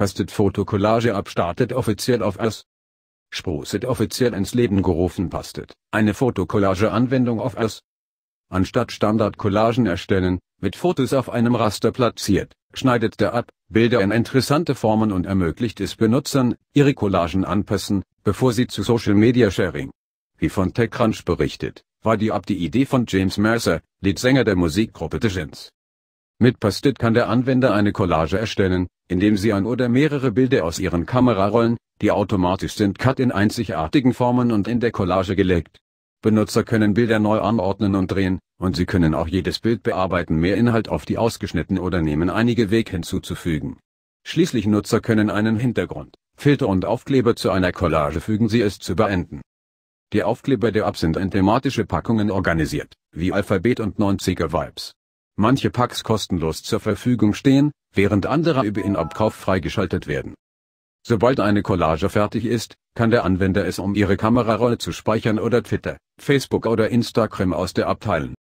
Pastet Fotokollage ab startet offiziell auf AS. Sproset offiziell ins Leben gerufen Pastet, eine Fotokollage-Anwendung auf AS. Anstatt Standard-Collagen erstellen, mit Fotos auf einem Raster platziert, schneidet der ab, Bilder in interessante Formen und ermöglicht es Benutzern, ihre Collagen anpassen, bevor sie zu Social Media Sharing. Wie von TechCrunch berichtet, war die ab die Idee von James Mercer, Leadsänger der Musikgruppe The Gens. Mit Post-it kann der Anwender eine Collage erstellen, indem sie ein oder mehrere Bilder aus ihren Kamerarollen, die automatisch sind Cut in einzigartigen Formen und in der Collage gelegt. Benutzer können Bilder neu anordnen und drehen, und sie können auch jedes Bild bearbeiten mehr Inhalt auf die ausgeschnitten oder nehmen einige Weg hinzuzufügen. Schließlich Nutzer können einen Hintergrund, Filter und Aufkleber zu einer Collage fügen sie es zu beenden. Die Aufkleber der App sind in thematische Packungen organisiert, wie Alphabet und 90er Vibes manche Packs kostenlos zur Verfügung stehen, während andere über In-App-Kauf freigeschaltet werden. Sobald eine Collage fertig ist, kann der Anwender es um ihre Kamerarolle zu speichern oder Twitter, Facebook oder Instagram aus der abteilen.